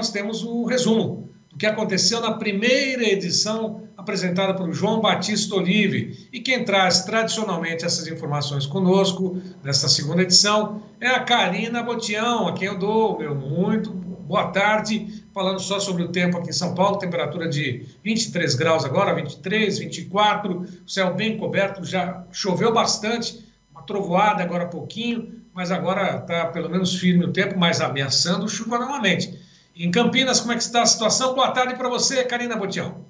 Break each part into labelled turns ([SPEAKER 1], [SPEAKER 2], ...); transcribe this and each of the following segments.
[SPEAKER 1] nós temos o resumo do que aconteceu na primeira edição apresentada por João Batista Olive. E quem traz tradicionalmente essas informações conosco nesta segunda edição é a Karina Botião, a quem eu dou meu muito boa tarde, falando só sobre o tempo aqui em São Paulo, temperatura de 23 graus agora, 23, 24, céu bem coberto, já choveu bastante, uma trovoada agora há pouquinho, mas agora está pelo menos firme o tempo, mas ameaçando chuva novamente. Em Campinas, como é que está a situação? Boa tarde para você, Karina Botião.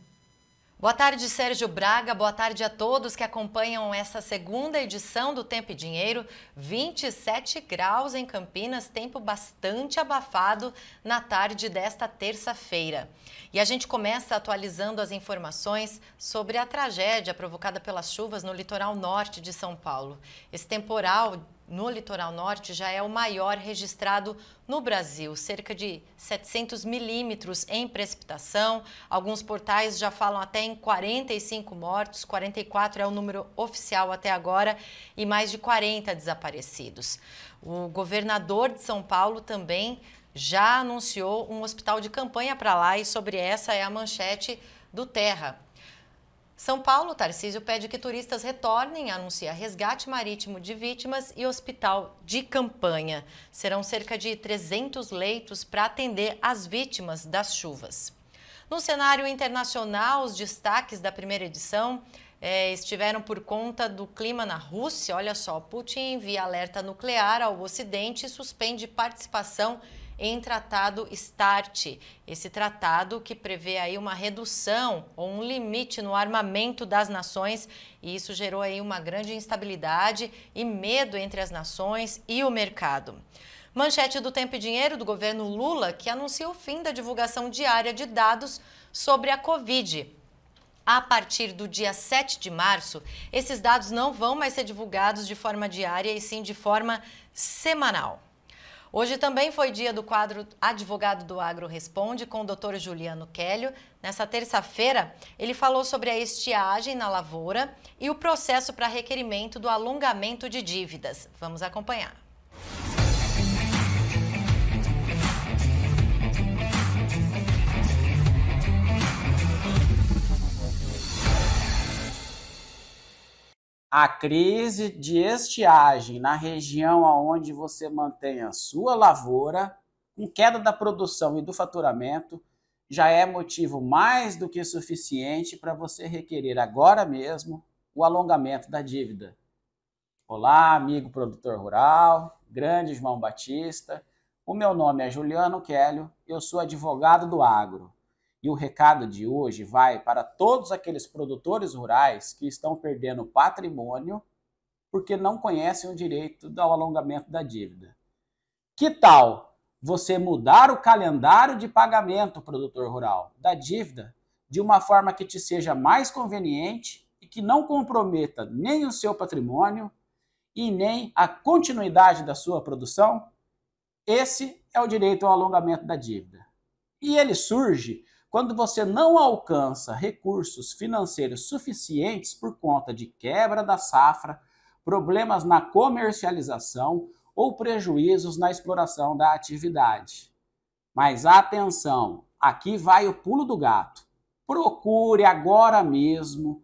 [SPEAKER 2] Boa tarde, Sérgio Braga. Boa tarde a todos que acompanham essa segunda edição do Tempo e Dinheiro. 27 graus em Campinas, tempo bastante abafado na tarde desta terça-feira. E a gente começa atualizando as informações sobre a tragédia provocada pelas chuvas no litoral norte de São Paulo. Esse temporal no litoral norte já é o maior registrado no Brasil, cerca de 700 milímetros em precipitação. Alguns portais já falam até em 45 mortos, 44 é o número oficial até agora e mais de 40 desaparecidos. O governador de São Paulo também já anunciou um hospital de campanha para lá e sobre essa é a manchete do Terra. São Paulo, Tarcísio pede que turistas retornem, anuncia resgate marítimo de vítimas e hospital de campanha. Serão cerca de 300 leitos para atender as vítimas das chuvas. No cenário internacional, os destaques da primeira edição é, estiveram por conta do clima na Rússia. Olha só, Putin envia alerta nuclear ao Ocidente e suspende participação em tratado START. Esse tratado que prevê aí uma redução ou um limite no armamento das nações e isso gerou aí uma grande instabilidade e medo entre as nações e o mercado. Manchete do Tempo e Dinheiro do governo Lula, que anuncia o fim da divulgação diária de dados sobre a Covid. A partir do dia 7 de março, esses dados não vão mais ser divulgados de forma diária e sim de forma semanal. Hoje também foi dia do quadro Advogado do Agro Responde com o Dr. Juliano Kelly. Nessa terça-feira, ele falou sobre a estiagem na lavoura e o processo para requerimento do alongamento de dívidas. Vamos acompanhar.
[SPEAKER 1] a crise de estiagem na região onde você mantém a sua lavoura, com queda da produção e do faturamento, já é motivo mais do que suficiente para você requerer agora mesmo o alongamento da dívida. Olá, amigo produtor rural, grande João Batista. O meu nome é Juliano Quélio, eu sou advogado do agro. E o recado de hoje vai para todos aqueles produtores rurais que estão perdendo patrimônio porque não conhecem o direito ao alongamento da dívida. Que tal você mudar o calendário de pagamento, produtor rural, da dívida, de uma forma que te seja mais conveniente e que não comprometa nem o seu patrimônio e nem a continuidade da sua produção? Esse é o direito ao alongamento da dívida. E ele surge quando você não alcança recursos financeiros suficientes por conta de quebra da safra, problemas na comercialização ou prejuízos na exploração da atividade. Mas atenção, aqui vai o pulo do gato. Procure agora mesmo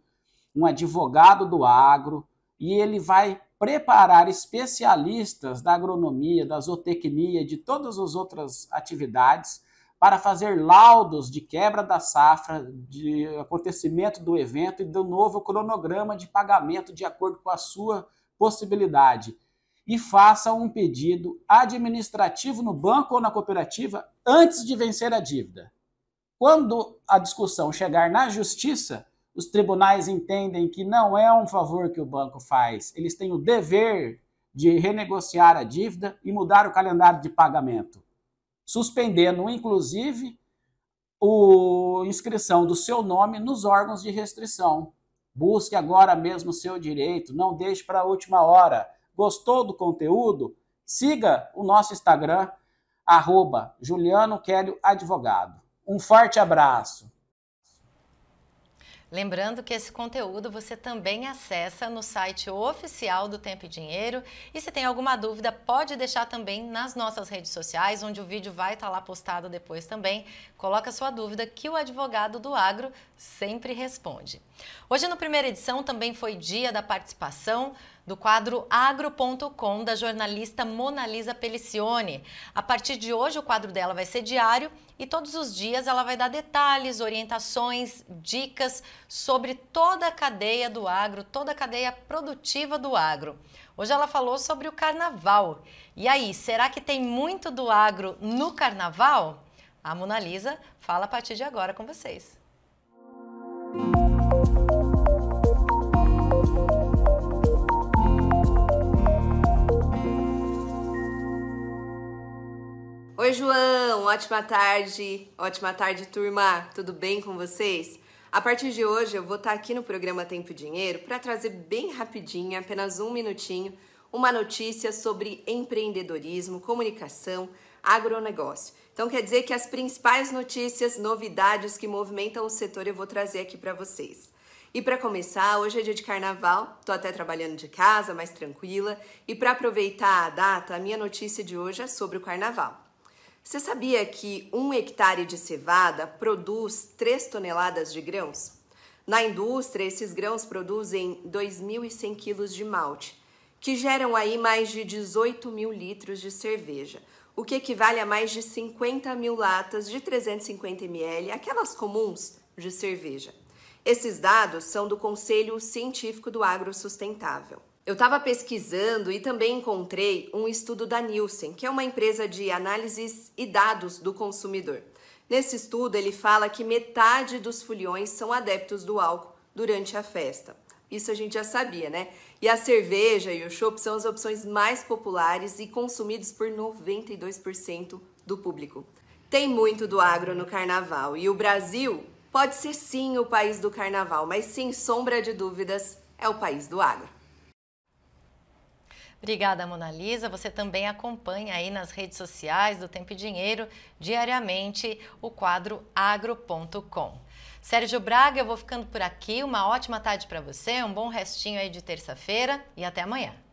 [SPEAKER 1] um advogado do agro e ele vai preparar especialistas da agronomia, da zootecnia, de todas as outras atividades para fazer laudos de quebra da safra, de acontecimento do evento e do novo cronograma de pagamento de acordo com a sua possibilidade. E faça um pedido administrativo no banco ou na cooperativa antes de vencer a dívida. Quando a discussão chegar na justiça, os tribunais entendem que não é um favor que o banco faz, eles têm o dever de renegociar a dívida e mudar o calendário de pagamento suspendendo, inclusive, a inscrição do seu nome nos órgãos de restrição. Busque agora mesmo o seu direito, não deixe para a última hora. Gostou do conteúdo? Siga o nosso Instagram, arroba Juliano Advogado. Um forte abraço!
[SPEAKER 2] Lembrando que esse conteúdo você também acessa no site oficial do Tempo e Dinheiro. E se tem alguma dúvida, pode deixar também nas nossas redes sociais, onde o vídeo vai estar tá lá postado depois também. Coloca sua dúvida que o advogado do agro sempre responde. Hoje, no primeira edição, também foi dia da participação do quadro Agro.com da jornalista Monalisa Pelicione. A partir de hoje, o quadro dela vai ser diário e todos os dias ela vai dar detalhes, orientações, dicas sobre toda a cadeia do agro, toda a cadeia produtiva do agro. Hoje ela falou sobre o carnaval. E aí, será que tem muito do agro no carnaval? A Monalisa fala a partir de agora com vocês. Música
[SPEAKER 3] João! Ótima tarde! Ótima tarde, turma! Tudo bem com vocês? A partir de hoje eu vou estar tá aqui no programa Tempo e Dinheiro para trazer bem rapidinho, apenas um minutinho, uma notícia sobre empreendedorismo, comunicação, agronegócio. Então quer dizer que as principais notícias, novidades que movimentam o setor eu vou trazer aqui para vocês. E para começar, hoje é dia de carnaval, tô até trabalhando de casa, mais tranquila, e para aproveitar a data, a minha notícia de hoje é sobre o carnaval. Você sabia que um hectare de cevada produz 3 toneladas de grãos? Na indústria, esses grãos produzem 2.100 quilos de malte, que geram aí mais de 18 mil litros de cerveja, o que equivale a mais de 50 mil latas de 350 ml, aquelas comuns de cerveja. Esses dados são do Conselho Científico do Agro Sustentável. Eu estava pesquisando e também encontrei um estudo da Nielsen, que é uma empresa de análises e dados do consumidor. Nesse estudo, ele fala que metade dos foliões são adeptos do álcool durante a festa. Isso a gente já sabia, né? E a cerveja e o chopp são as opções mais populares e consumidos por 92% do público. Tem muito do agro no carnaval e o Brasil pode ser sim o país do carnaval, mas sem sombra de dúvidas é o país do agro.
[SPEAKER 2] Obrigada, Mona Lisa. Você também acompanha aí nas redes sociais do Tempo e Dinheiro diariamente o quadro agro.com. Sérgio Braga, eu vou ficando por aqui. Uma ótima tarde para você, um bom restinho aí de terça-feira e até amanhã.